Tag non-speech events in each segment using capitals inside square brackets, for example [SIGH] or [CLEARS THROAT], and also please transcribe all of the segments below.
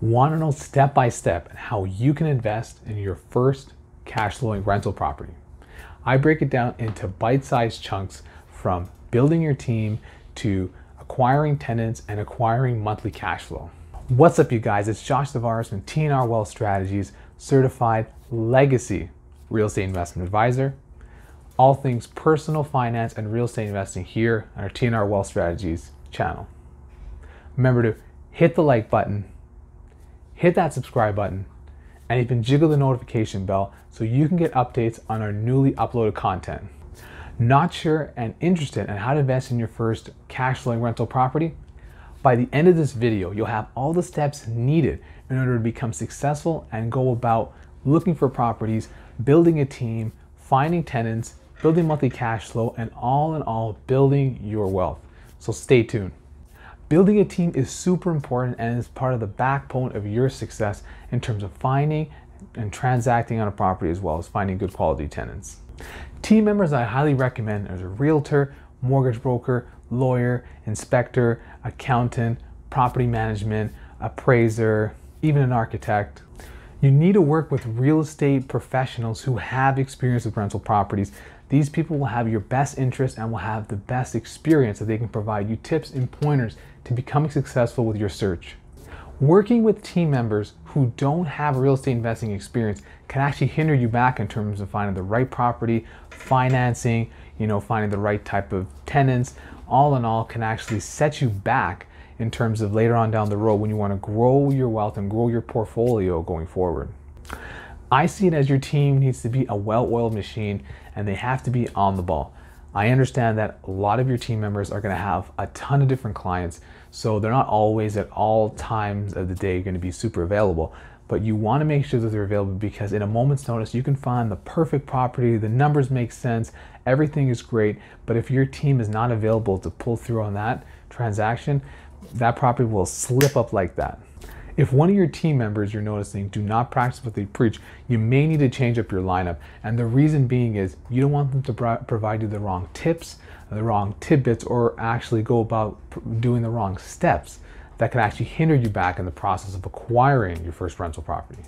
Want to know step by step how you can invest in your first cash flowing rental property? I break it down into bite sized chunks from building your team to acquiring tenants and acquiring monthly cash flow. What's up, you guys? It's Josh Tavares from TNR Wealth Strategies, certified legacy real estate investment advisor. All things personal finance and real estate investing here on our TNR Wealth Strategies channel. Remember to hit the like button hit that subscribe button, and even jiggle the notification bell so you can get updates on our newly uploaded content. Not sure and interested in how to invest in your first cash flowing rental property? By the end of this video, you'll have all the steps needed in order to become successful and go about looking for properties, building a team, finding tenants, building monthly cash flow, and all in all, building your wealth. So stay tuned. Building a team is super important and is part of the backbone of your success in terms of finding and transacting on a property as well as finding good quality tenants. Team members I highly recommend as a realtor, mortgage broker, lawyer, inspector, accountant, property management, appraiser, even an architect. You need to work with real estate professionals who have experience with rental properties these people will have your best interest and will have the best experience that they can provide you tips and pointers to becoming successful with your search. Working with team members who don't have real estate investing experience can actually hinder you back in terms of finding the right property, financing, you know, finding the right type of tenants, all in all can actually set you back in terms of later on down the road when you want to grow your wealth and grow your portfolio going forward. I see it as your team needs to be a well-oiled machine and they have to be on the ball. I understand that a lot of your team members are going to have a ton of different clients, so they're not always at all times of the day going to be super available. But you want to make sure that they're available because in a moment's notice, you can find the perfect property, the numbers make sense, everything is great. But if your team is not available to pull through on that transaction, that property will slip up like that. If one of your team members you're noticing do not practice what they preach, you may need to change up your lineup. And the reason being is you don't want them to pro- provide you the wrong tips, the wrong tidbits, or actually go about doing the wrong steps that can actually hinder you back in the process of acquiring your first rental property.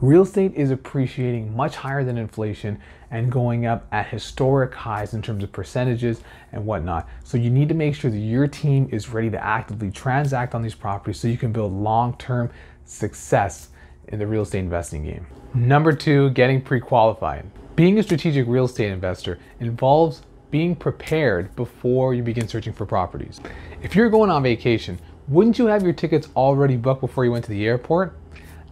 Real estate is appreciating much higher than inflation and going up at historic highs in terms of percentages and whatnot. So you need to make sure that your team is ready to actively transact on these properties so you can build long-term success in the real estate investing game. Number two, getting pre-qualified. Being a strategic real estate investor involves being prepared before you begin searching for properties. If you're going on vacation, wouldn't you have your tickets already booked before you went to the airport?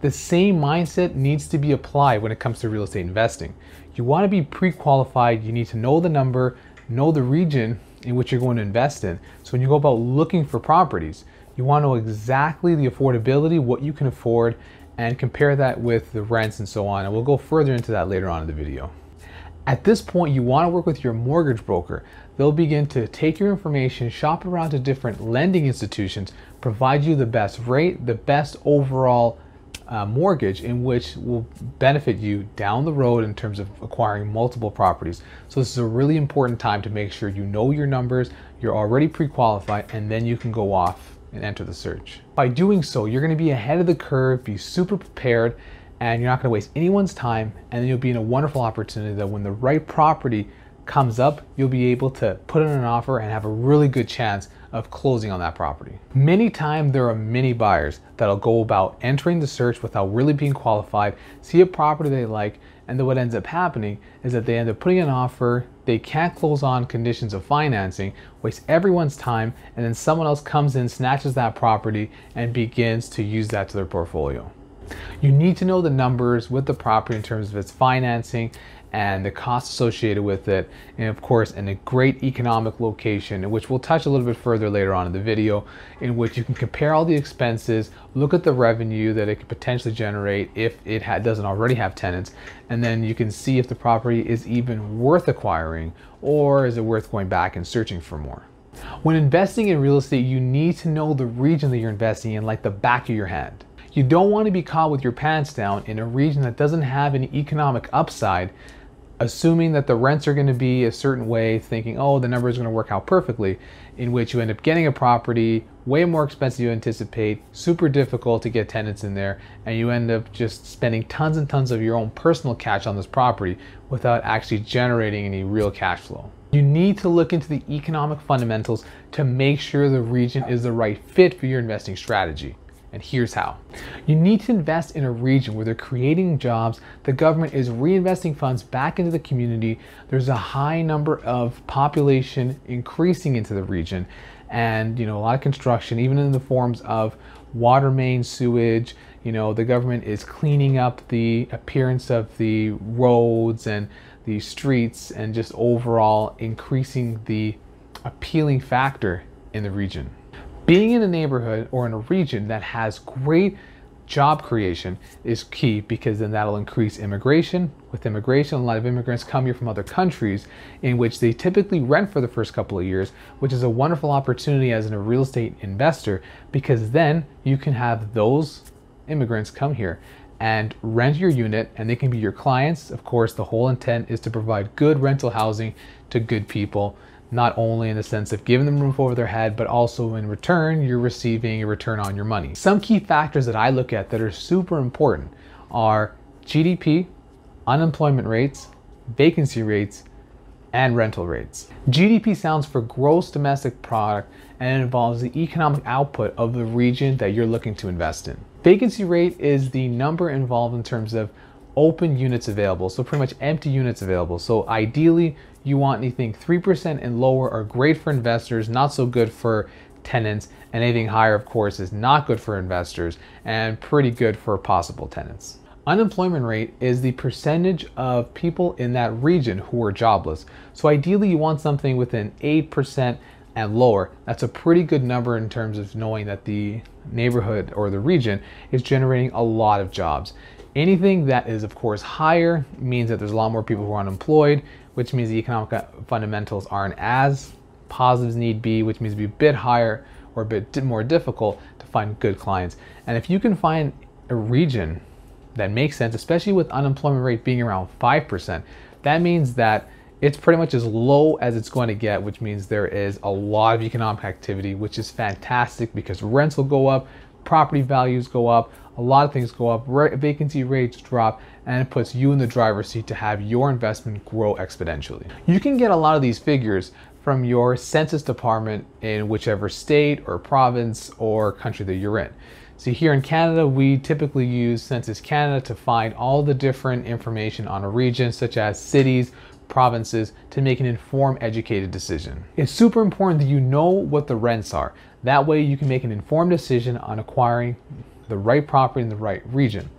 The same mindset needs to be applied when it comes to real estate investing you want to be pre-qualified. You need to know the number, know the region in which you're going to invest in. So when you go about looking for properties, you want to know exactly the affordability, what you can afford, and compare that with the rents and so on. And we'll go further into that later on in the video. At this point, you want to work with your mortgage broker. They'll begin to take your information, shop around to different lending institutions, provide you the best rate, the best overall uh, mortgage in which will benefit you down the road in terms of acquiring multiple properties. So this is a really important time to make sure you know your numbers, you're already pre-qualified, and then you can go off and enter the search. By doing so, you're gonna be ahead of the curve, be super prepared, and you're not gonna waste anyone's time, and then you'll be in a wonderful opportunity that when the right property comes up, you'll be able to put in an offer and have a really good chance of closing on that property. Many times there are many buyers that'll go about entering the search without really being qualified, see a property they like, and then what ends up happening is that they end up putting an offer they can't close on conditions of financing, waste everyone's time, and then someone else comes in, snatches that property, and begins to use that to their portfolio. You need to know the numbers with the property in terms of its financing and the costs associated with it, and of course in a great economic location, which we'll touch a little bit further later on in the video, in which you can compare all the expenses, look at the revenue that it could potentially generate if it doesn't already have tenants, and then you can see if the property is even worth acquiring or is it worth going back and searching for more. When investing in real estate, you need to know the region that you're investing in like the back of your hand. You don't want to be caught with your pants down in a region that doesn't have any economic upside assuming that the rents are going to be a certain way, thinking, oh, the number is going to work out perfectly, in which you end up getting a property way more expensive than you anticipate, super difficult to get tenants in there, and you end up just spending tons and tons of your own personal cash on this property without actually generating any real cash flow. You need to look into the economic fundamentals to make sure the region is the right fit for your investing strategy and here's how. You need to invest in a region where they're creating jobs, the government is reinvesting funds back into the community, there's a high number of population increasing into the region, and you know, a lot of construction, even in the forms of water main sewage, you know, the government is cleaning up the appearance of the roads and the streets and just overall increasing the appealing factor in the region. Being in a neighborhood or in a region that has great job creation is key because then that'll increase immigration. With immigration, a lot of immigrants come here from other countries in which they typically rent for the first couple of years, which is a wonderful opportunity as a real estate investor because then you can have those immigrants come here and rent your unit and they can be your clients. Of course, the whole intent is to provide good rental housing to good people not only in the sense of giving them roof over their head, but also in return, you're receiving a return on your money. Some key factors that I look at that are super important are GDP, unemployment rates, vacancy rates, and rental rates. GDP sounds for gross domestic product and involves the economic output of the region that you're looking to invest in. Vacancy rate is the number involved in terms of open units available, so pretty much empty units available. So ideally, you want anything 3% and lower are great for investors, not so good for tenants. And anything higher, of course, is not good for investors and pretty good for possible tenants. Unemployment rate is the percentage of people in that region who are jobless. So ideally you want something within 8% and lower. That's a pretty good number in terms of knowing that the neighborhood or the region is generating a lot of jobs. Anything that is of course higher means that there's a lot more people who are unemployed which means the economic fundamentals aren't as positives need be, which means it'd be a bit higher or a bit more difficult to find good clients. And if you can find a region that makes sense, especially with unemployment rate being around 5%, that means that it's pretty much as low as it's going to get, which means there is a lot of economic activity, which is fantastic because rents will go up, property values go up, a lot of things go up, vacancy rates drop, and it puts you in the driver's seat to have your investment grow exponentially. You can get a lot of these figures from your census department in whichever state or province or country that you're in. So here in Canada, we typically use Census Canada to find all the different information on a region, such as cities, provinces, to make an informed, educated decision. It's super important that you know what the rents are. That way you can make an informed decision on acquiring the right property in the right region.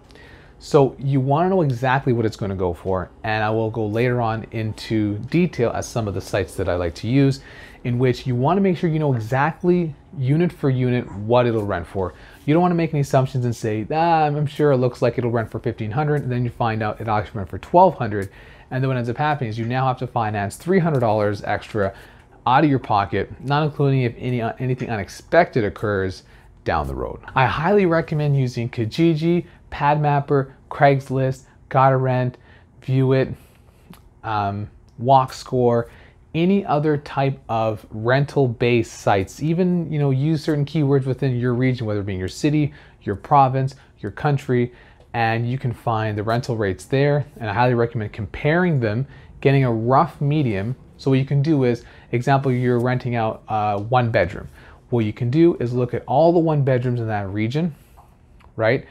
So you wanna know exactly what it's gonna go for, and I will go later on into detail as some of the sites that I like to use, in which you wanna make sure you know exactly unit for unit what it'll rent for. You don't wanna make any assumptions and say, ah, I'm sure it looks like it'll rent for 1500 and then you find out it actually rent for 1200 and then what ends up happening is you now have to finance $300 extra out of your pocket, not including if any anything unexpected occurs down the road. I highly recommend using Kijiji, PadMapper, Craigslist, Gotta Rent, Viewit, um, WalkScore, any other type of rental-based sites. Even you know use certain keywords within your region, whether it be your city, your province, your country, and you can find the rental rates there. And I highly recommend comparing them, getting a rough medium. So what you can do is, example, you're renting out uh, one bedroom. What you can do is look at all the one bedrooms in that region, right?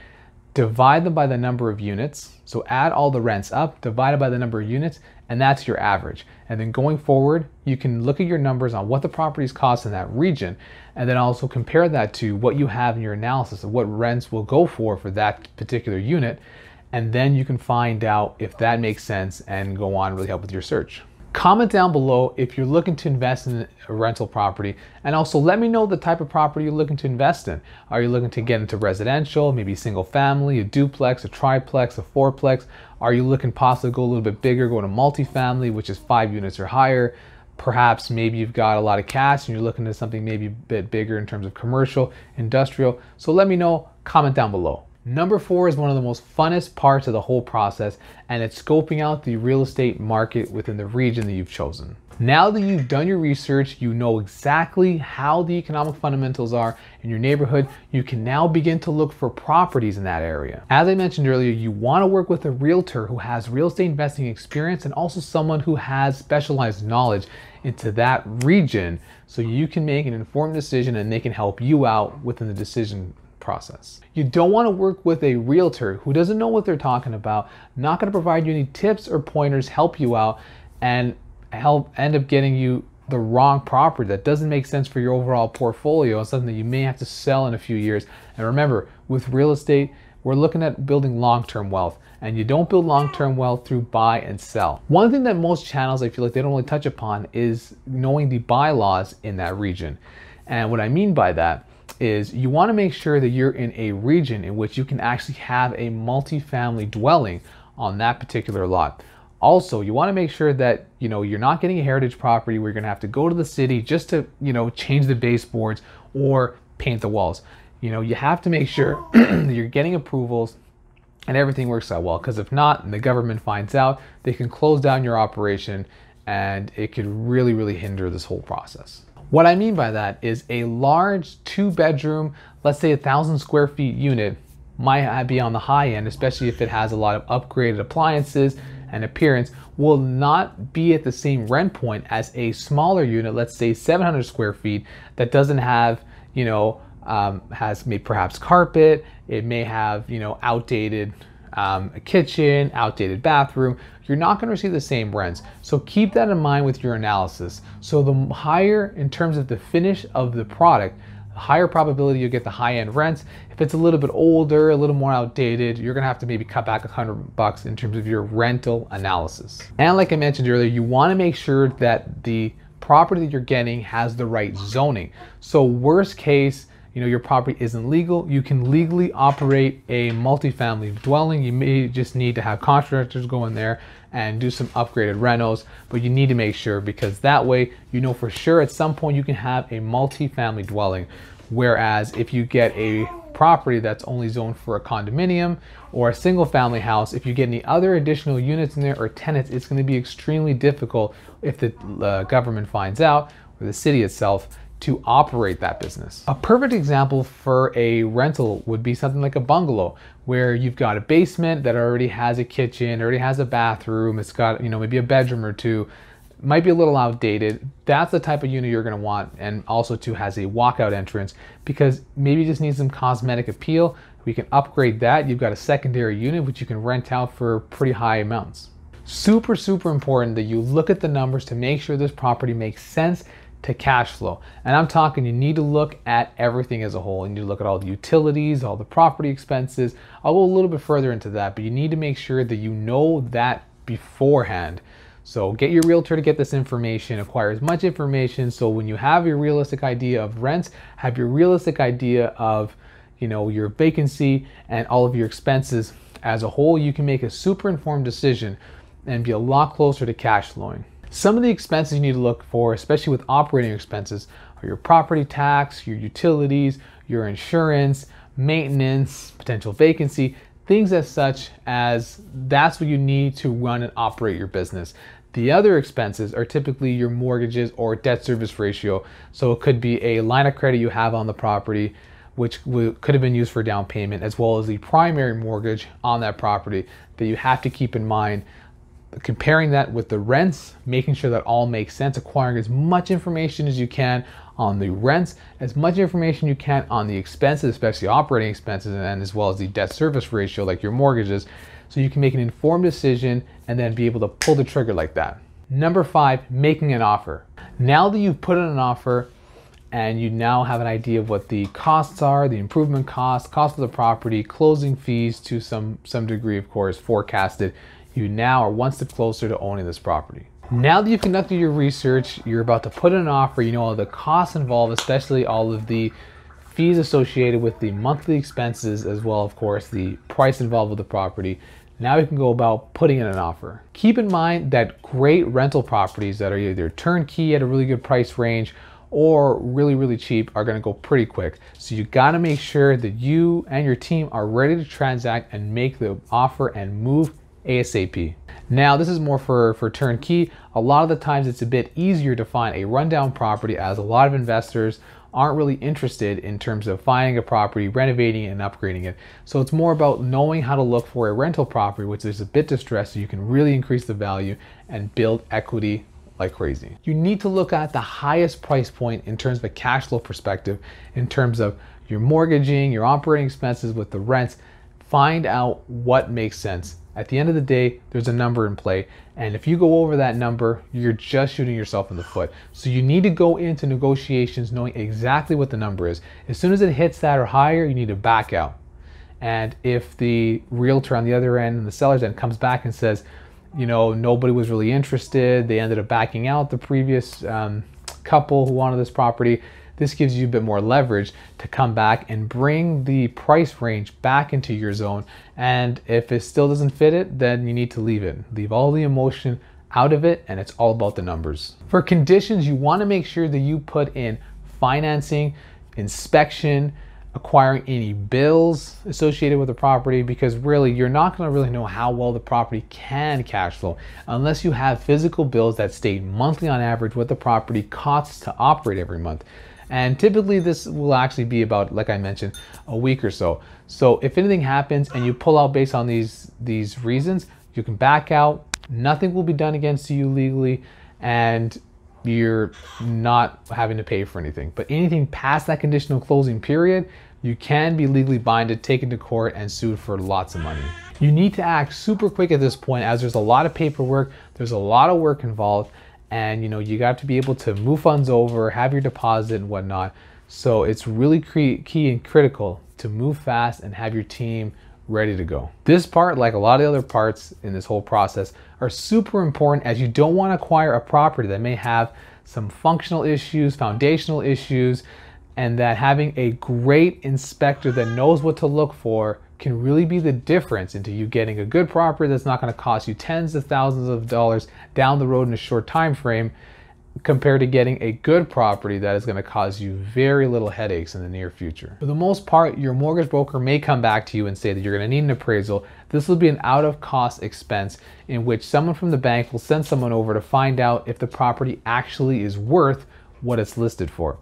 Divide them by the number of units. So add all the rents up, divided by the number of units, and that's your average. And then going forward, you can look at your numbers on what the properties cost in that region, and then also compare that to what you have in your analysis of what rents will go for for that particular unit. And then you can find out if that makes sense and go on really help with your search. Comment down below if you're looking to invest in a rental property and also let me know the type of property you're looking to invest in. Are you looking to get into residential, maybe single family, a duplex, a triplex, a fourplex? Are you looking possibly go a little bit bigger, go to multifamily, which is five units or higher? Perhaps maybe you've got a lot of cash and you're looking at something maybe a bit bigger in terms of commercial, industrial. So let me know, comment down below. Number four is one of the most funnest parts of the whole process, and it's scoping out the real estate market within the region that you've chosen. Now that you've done your research, you know exactly how the economic fundamentals are in your neighborhood, you can now begin to look for properties in that area. As I mentioned earlier, you wanna work with a realtor who has real estate investing experience and also someone who has specialized knowledge into that region so you can make an informed decision and they can help you out within the decision process. You don't want to work with a realtor who doesn't know what they're talking about, not going to provide you any tips or pointers, help you out, and help end up getting you the wrong property that doesn't make sense for your overall portfolio and something that you may have to sell in a few years. And remember, with real estate, we're looking at building long-term wealth and you don't build long-term wealth through buy and sell. One thing that most channels I feel like they don't really touch upon is knowing the bylaws in that region. And what I mean by that is you want to make sure that you're in a region in which you can actually have a multifamily dwelling on that particular lot. Also, you want to make sure that you know you're not getting a heritage property where you're going to have to go to the city just to you know change the baseboards or paint the walls. You know you have to make sure [CLEARS THROAT] that you're getting approvals and everything works out well. Because if not, and the government finds out, they can close down your operation, and it could really really hinder this whole process. What I mean by that is a large two bedroom, let's say a thousand square feet unit might be on the high end, especially if it has a lot of upgraded appliances and appearance, will not be at the same rent point as a smaller unit, let's say 700 square feet, that doesn't have, you know, um, has maybe perhaps carpet, it may have, you know, outdated um, a kitchen, outdated bathroom, you're not going to receive the same rents. So keep that in mind with your analysis. So the higher in terms of the finish of the product, the higher probability you'll get the high end rents. If it's a little bit older, a little more outdated, you're gonna have to maybe cut back a hundred bucks in terms of your rental analysis. And like I mentioned earlier, you wanna make sure that the property that you're getting has the right zoning. So worst case, you know your property isn't legal you can legally operate a multifamily dwelling you may just need to have contractors go in there and do some upgraded renos but you need to make sure because that way you know for sure at some point you can have a multifamily dwelling whereas if you get a property that's only zoned for a condominium or a single family house if you get any other additional units in there or tenants it's going to be extremely difficult if the uh, government finds out or the city itself to operate that business. A perfect example for a rental would be something like a bungalow where you've got a basement that already has a kitchen, already has a bathroom, it's got, you know, maybe a bedroom or two, might be a little outdated. That's the type of unit you're gonna want and also too has a walkout entrance because maybe you just need some cosmetic appeal. We can upgrade that. You've got a secondary unit which you can rent out for pretty high amounts super, super important that you look at the numbers to make sure this property makes sense to cash flow. And I'm talking, you need to look at everything as a whole. You need to look at all the utilities, all the property expenses. I'll go a little bit further into that, but you need to make sure that you know that beforehand. So get your realtor to get this information, acquire as much information. So when you have your realistic idea of rents, have your realistic idea of, you know, your vacancy and all of your expenses as a whole, you can make a super informed decision and be a lot closer to cash flowing. Some of the expenses you need to look for, especially with operating expenses, are your property tax, your utilities, your insurance, maintenance, potential vacancy, things as such as that's what you need to run and operate your business. The other expenses are typically your mortgages or debt service ratio. So it could be a line of credit you have on the property, which could have been used for down payment, as well as the primary mortgage on that property that you have to keep in mind comparing that with the rents, making sure that all makes sense, acquiring as much information as you can on the rents, as much information you can on the expenses, especially operating expenses, and as well as the debt service ratio, like your mortgages, so you can make an informed decision and then be able to pull the trigger like that. Number five, making an offer. Now that you've put in an offer and you now have an idea of what the costs are, the improvement costs, cost of the property, closing fees to some, some degree, of course, forecasted, you now are one step closer to owning this property. Now that you've conducted your research, you're about to put in an offer, you know all the costs involved, especially all of the fees associated with the monthly expenses as well, of course, the price involved with the property. Now you can go about putting in an offer. Keep in mind that great rental properties that are either turnkey at a really good price range or really, really cheap are gonna go pretty quick. So you gotta make sure that you and your team are ready to transact and make the offer and move ASAP. Now, this is more for, for turnkey. A lot of the times it's a bit easier to find a rundown property as a lot of investors aren't really interested in terms of finding a property, renovating it, and upgrading it. So it's more about knowing how to look for a rental property, which is a bit distressed, so you can really increase the value and build equity like crazy. You need to look at the highest price point in terms of a cash flow perspective, in terms of your mortgaging, your operating expenses with the rents. Find out what makes sense at the end of the day, there's a number in play, and if you go over that number, you're just shooting yourself in the foot. So you need to go into negotiations knowing exactly what the number is. As soon as it hits that or higher, you need to back out. And if the realtor on the other end and the seller's end comes back and says, you know, nobody was really interested, they ended up backing out the previous um, couple who wanted this property, this gives you a bit more leverage to come back and bring the price range back into your zone. And if it still doesn't fit it, then you need to leave it. Leave all the emotion out of it and it's all about the numbers. For conditions, you wanna make sure that you put in financing, inspection, acquiring any bills associated with the property because really you're not going to really know how well the property can cash flow unless you have physical bills that state monthly on average what the property costs to operate every month. And typically this will actually be about, like I mentioned, a week or so. So if anything happens and you pull out based on these, these reasons, you can back out, nothing will be done against you legally, and you're not having to pay for anything. But anything past that conditional closing period, you can be legally binded, taken to court, and sued for lots of money. You need to act super quick at this point as there's a lot of paperwork, there's a lot of work involved, and you know you got to be able to move funds over have your deposit and whatnot so it's really key and critical to move fast and have your team ready to go this part like a lot of the other parts in this whole process are super important as you don't want to acquire a property that may have some functional issues foundational issues and that having a great inspector that knows what to look for can really be the difference into you getting a good property that's not going to cost you tens of thousands of dollars down the road in a short time frame compared to getting a good property that is going to cause you very little headaches in the near future. For the most part, your mortgage broker may come back to you and say that you're going to need an appraisal. This will be an out of cost expense in which someone from the bank will send someone over to find out if the property actually is worth what it's listed for.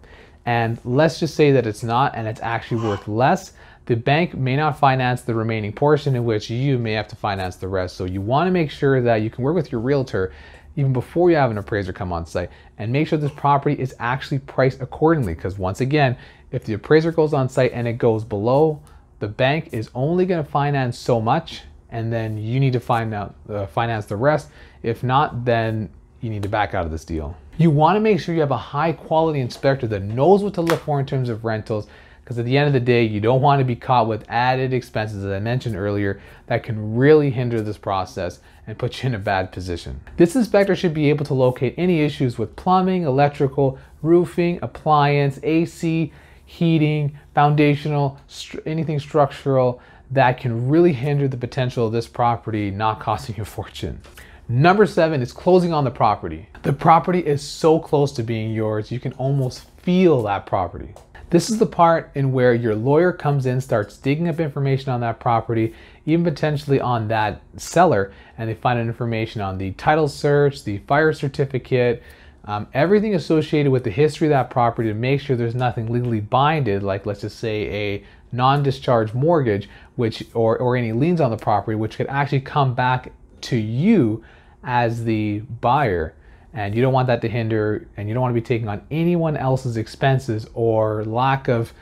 And let's just say that it's not and it's actually worth less the bank may not finance the remaining portion in which you may have to finance the rest. So you want to make sure that you can work with your realtor even before you have an appraiser come on site and make sure this property is actually priced accordingly. Because once again, if the appraiser goes on site and it goes below, the bank is only going to finance so much and then you need to find out, uh, finance the rest. If not, then you need to back out of this deal. You want to make sure you have a high quality inspector that knows what to look for in terms of rentals because at the end of the day, you don't want to be caught with added expenses, as I mentioned earlier, that can really hinder this process and put you in a bad position. This inspector should be able to locate any issues with plumbing, electrical, roofing, appliance, AC, heating, foundational, st anything structural that can really hinder the potential of this property not costing you a fortune. Number seven is closing on the property. The property is so close to being yours, you can almost feel that property. This is the part in where your lawyer comes in, starts digging up information on that property, even potentially on that seller, and they find information on the title search, the fire certificate, um, everything associated with the history of that property to make sure there's nothing legally binded, like let's just say a non-discharge mortgage, which or, or any liens on the property, which could actually come back to you as the buyer and you don't want that to hinder and you don't want to be taking on anyone else's expenses or lack of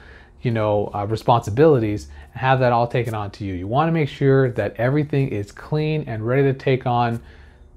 you know uh, responsibilities have that all taken on to you you want to make sure that everything is clean and ready to take on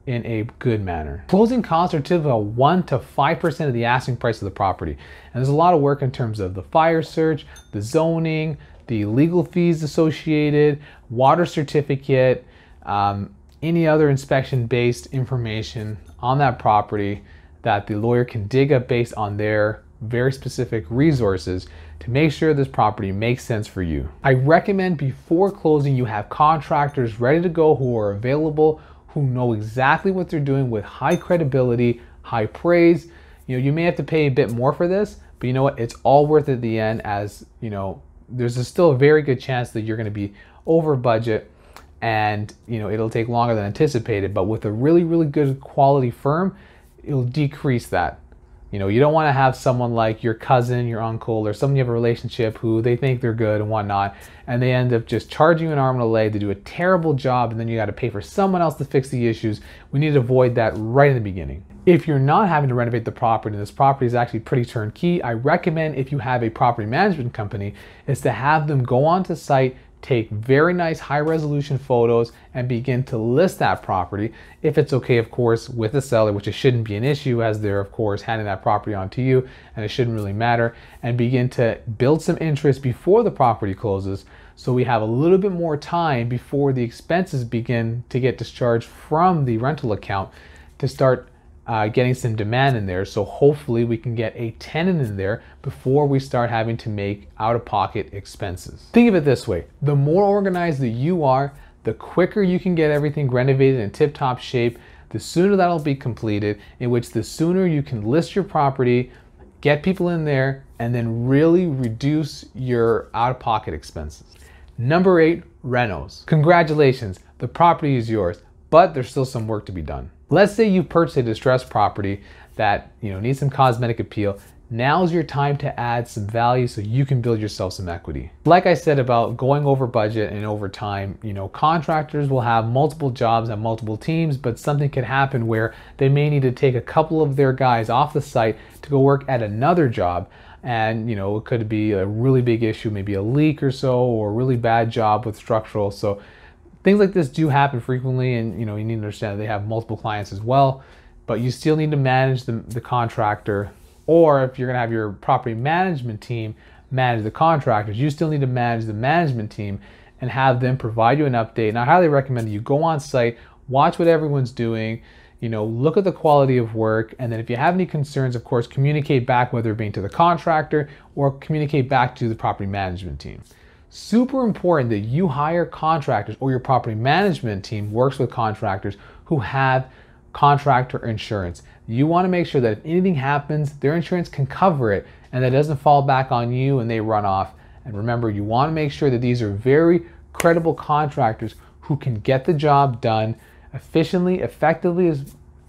in a good manner. Closing costs are typically 1 to 5% of the asking price of the property. And there's a lot of work in terms of the fire search, the zoning, the legal fees associated, water certificate, um, any other inspection based information on that property that the lawyer can dig up based on their very specific resources to make sure this property makes sense for you. I recommend before closing you have contractors ready to go who are available, who know exactly what they're doing with high credibility, high praise. You know, you may have to pay a bit more for this, but you know what? It's all worth it at the end as, you know, there's still a very good chance that you're going to be over budget and you know it'll take longer than anticipated but with a really really good quality firm it'll decrease that you know you don't want to have someone like your cousin your uncle or someone you have a relationship who they think they're good and whatnot and they end up just charging you an arm and a leg to do a terrible job and then you got to pay for someone else to fix the issues we need to avoid that right in the beginning if you're not having to renovate the property and this property is actually pretty turnkey i recommend if you have a property management company is to have them go onto site take very nice high resolution photos and begin to list that property if it's okay of course with the seller which it shouldn't be an issue as they're of course handing that property on to you and it shouldn't really matter and begin to build some interest before the property closes so we have a little bit more time before the expenses begin to get discharged from the rental account to start uh, getting some demand in there. So hopefully we can get a tenant in there before we start having to make out-of-pocket expenses. Think of it this way, the more organized that you are, the quicker you can get everything renovated in tip-top shape, the sooner that'll be completed, in which the sooner you can list your property, get people in there, and then really reduce your out-of-pocket expenses. Number eight, renos. Congratulations, the property is yours, but there's still some work to be done. Let's say you've purchased a distressed property that you know needs some cosmetic appeal. Now's your time to add some value so you can build yourself some equity. Like I said about going over budget and over time, you know, contractors will have multiple jobs and multiple teams, but something could happen where they may need to take a couple of their guys off the site to go work at another job and you know it could be a really big issue maybe a leak or so or a really bad job with structural so things like this do happen frequently and you know you need to understand they have multiple clients as well but you still need to manage the, the contractor or if you're going to have your property management team manage the contractors you still need to manage the management team and have them provide you an update and i highly recommend you go on site watch what everyone's doing you know look at the quality of work and then if you have any concerns of course communicate back whether it being to the contractor or communicate back to the property management team super important that you hire contractors or your property management team works with contractors who have contractor insurance. You want to make sure that if anything happens, their insurance can cover it and that doesn't fall back on you and they run off. And remember, you want to make sure that these are very credible contractors who can get the job done efficiently, effectively,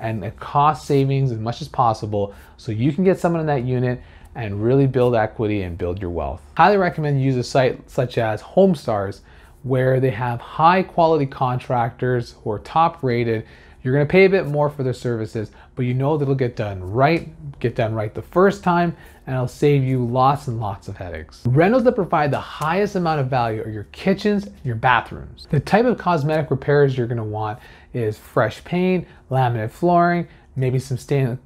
and at cost savings as much as possible so you can get someone in that unit and really build equity and build your wealth. Highly recommend you use a site such as Homestars where they have high quality contractors who are top rated. You're gonna pay a bit more for their services, but you know that it'll get done right, get done right the first time, and it'll save you lots and lots of headaches. Rentals that provide the highest amount of value are your kitchens your bathrooms. The type of cosmetic repairs you're gonna want is fresh paint, laminate flooring, maybe some stainless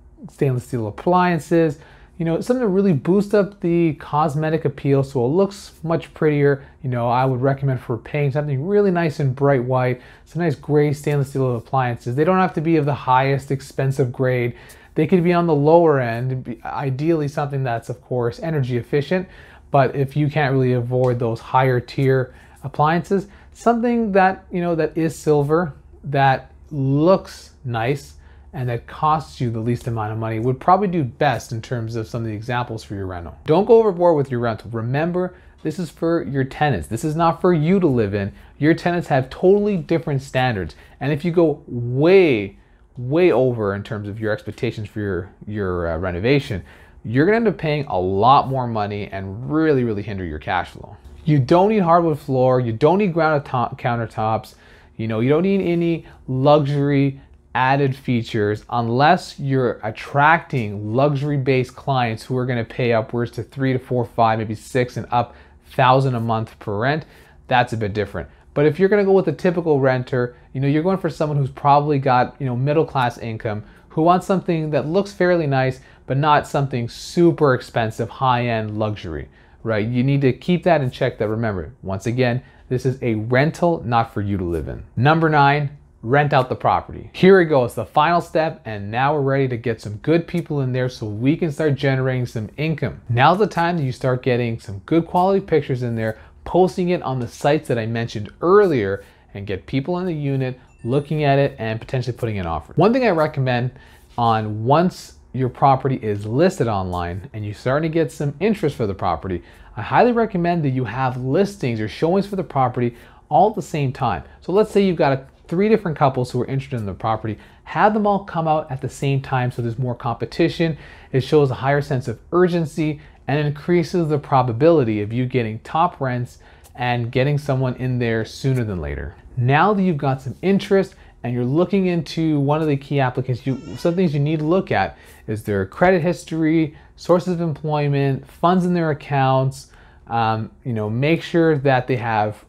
steel appliances, you know, something to really boost up the cosmetic appeal so it looks much prettier. You know, I would recommend for paying something really nice and bright white, some nice gray stainless steel appliances. They don't have to be of the highest expensive grade. They could be on the lower end, ideally something that's of course energy efficient, but if you can't really avoid those higher tier appliances, something that, you know, that is silver, that looks nice, and that costs you the least amount of money would probably do best in terms of some of the examples for your rental. Don't go overboard with your rental. Remember, this is for your tenants. This is not for you to live in. Your tenants have totally different standards. And if you go way, way over in terms of your expectations for your, your uh, renovation, you're gonna end up paying a lot more money and really, really hinder your cash flow. You don't need hardwood floor. You don't need granite countertops. You know, you don't need any luxury added features unless you're attracting luxury-based clients who are going to pay upwards to three to four, five, maybe six and up thousand a month per rent. That's a bit different. But if you're going to go with a typical renter, you know, you're going for someone who's probably got, you know, middle class income who wants something that looks fairly nice, but not something super expensive, high end luxury, right? You need to keep that in check that remember, once again, this is a rental, not for you to live in. Number nine, rent out the property. Here it goes, the final step, and now we're ready to get some good people in there so we can start generating some income. Now's the time that you start getting some good quality pictures in there, posting it on the sites that I mentioned earlier, and get people in the unit looking at it and potentially putting an offer. One thing I recommend on once your property is listed online and you're starting to get some interest for the property, I highly recommend that you have listings or showings for the property all at the same time. So let's say you've got a three different couples who are interested in the property, have them all come out at the same time so there's more competition. It shows a higher sense of urgency and increases the probability of you getting top rents and getting someone in there sooner than later. Now that you've got some interest and you're looking into one of the key applicants, you, some things you need to look at is their credit history, sources of employment, funds in their accounts, um, you know, make sure that they have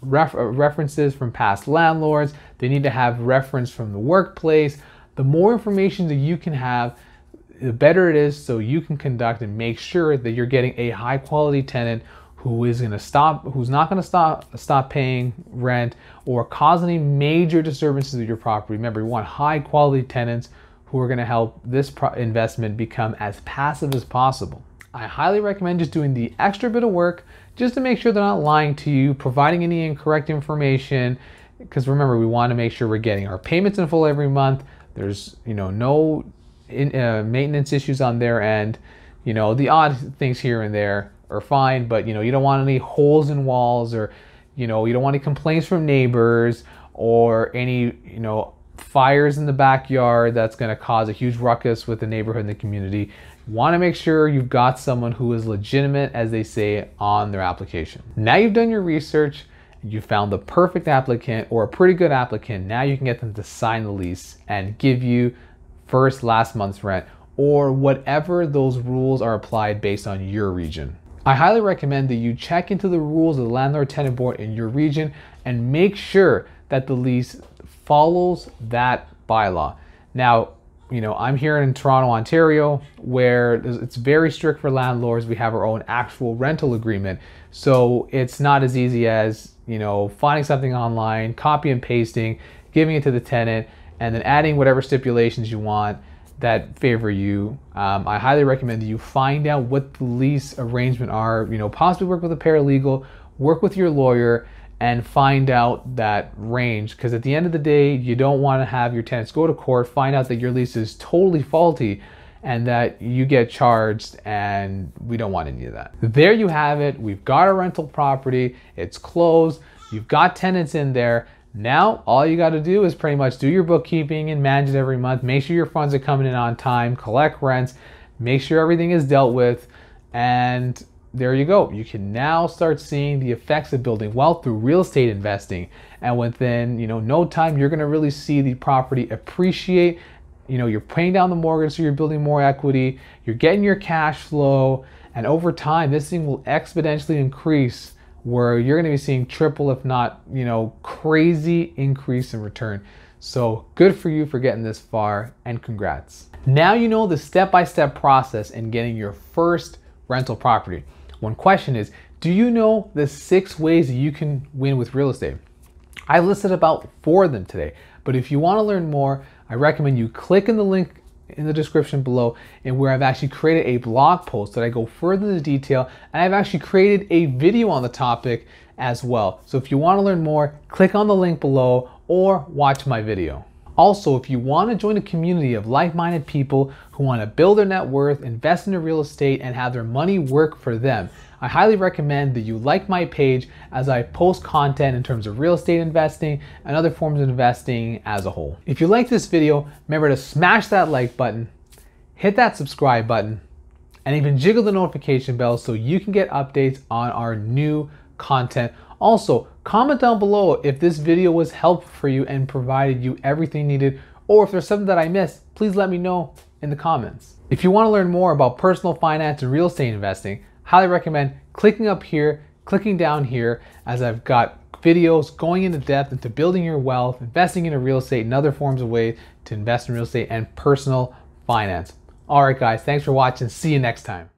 ref uh, references from past landlords, they need to have reference from the workplace. The more information that you can have, the better it is so you can conduct and make sure that you're getting a high quality tenant who is going to stop who's not going to stop stop paying rent or cause any major disturbances to your property remember you want high quality tenants who are going to help this investment become as passive as possible i highly recommend just doing the extra bit of work just to make sure they're not lying to you, providing any incorrect information. Because remember, we want to make sure we're getting our payments in full every month. There's, you know, no in, uh, maintenance issues on their end. You know, the odd things here and there are fine, but you know, you don't want any holes in walls or, you know, you don't want any complaints from neighbors or any, you know, fires in the backyard that's going to cause a huge ruckus with the neighborhood and the community want to make sure you've got someone who is legitimate, as they say, on their application. Now you've done your research, you found the perfect applicant or a pretty good applicant. Now you can get them to sign the lease and give you first, last month's rent, or whatever those rules are applied based on your region. I highly recommend that you check into the rules of the landlord tenant board in your region and make sure that the lease follows that bylaw. Now, you know, I'm here in Toronto, Ontario, where it's very strict for landlords. We have our own actual rental agreement. So it's not as easy as, you know, finding something online, copy and pasting, giving it to the tenant, and then adding whatever stipulations you want that favor you. Um, I highly recommend that you find out what the lease arrangement are, you know, possibly work with a paralegal, work with your lawyer, and find out that range because at the end of the day you don't want to have your tenants go to court find out that your lease is totally faulty and that you get charged and we don't want any of that there you have it we've got a rental property it's closed you've got tenants in there now all you got to do is pretty much do your bookkeeping and manage it every month make sure your funds are coming in on time collect rents make sure everything is dealt with and there you go. You can now start seeing the effects of building wealth through real estate investing. And within, you know, no time, you're gonna really see the property appreciate. You know, you're paying down the mortgage, so you're building more equity, you're getting your cash flow, and over time, this thing will exponentially increase where you're gonna be seeing triple, if not, you know, crazy increase in return. So good for you for getting this far and congrats. Now you know the step-by-step process in getting your first rental property. One question is, do you know the six ways you can win with real estate? I listed about four of them today, but if you wanna learn more, I recommend you click in the link in the description below and where I've actually created a blog post that I go further into detail and I've actually created a video on the topic as well. So if you wanna learn more, click on the link below or watch my video. Also, if you want to join a community of like-minded people who want to build their net worth, invest into real estate, and have their money work for them, I highly recommend that you like my page as I post content in terms of real estate investing and other forms of investing as a whole. If you like this video, remember to smash that like button, hit that subscribe button, and even jiggle the notification bell so you can get updates on our new content. Also, Comment down below if this video was helpful for you and provided you everything needed, or if there's something that I missed, please let me know in the comments. If you wanna learn more about personal finance and real estate investing, highly recommend clicking up here, clicking down here, as I've got videos going into depth into building your wealth, investing into real estate, and other forms of ways to invest in real estate and personal finance. All right, guys, thanks for watching. See you next time.